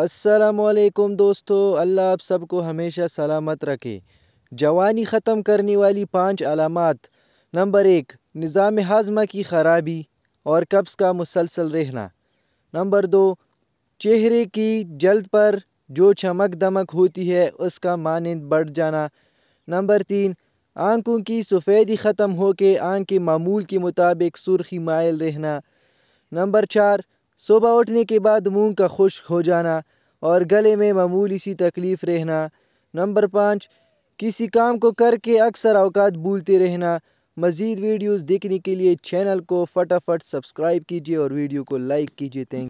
असलकुम दोस्तों अल्लाह आप सबको हमेशा सलामत रखे जवानी ख़त्म करने वाली पांच अलामत नंबर एक निज़ाम हाजमा की खराबी और कब्ज़ का मुसलसल रहना नंबर दो चेहरे की जल्द पर जो चमक दमक होती है उसका मानंद बढ़ जाना नंबर तीन आंखों की सफ़ेदी ख़त्म होके आंख के मामूल के मुताबिक सुर्खी मायल रहना नंबर चार सुबह उठने के बाद मुंह का खुश्क हो जाना और गले में मामूली सी तकलीफ़ रहना नंबर पाँच किसी काम को करके अक्सर अवकात भूलते रहना मज़ीद वीडियोस देखने के लिए चैनल को फटाफट सब्सक्राइब कीजिए और वीडियो को लाइक कीजिए थैंक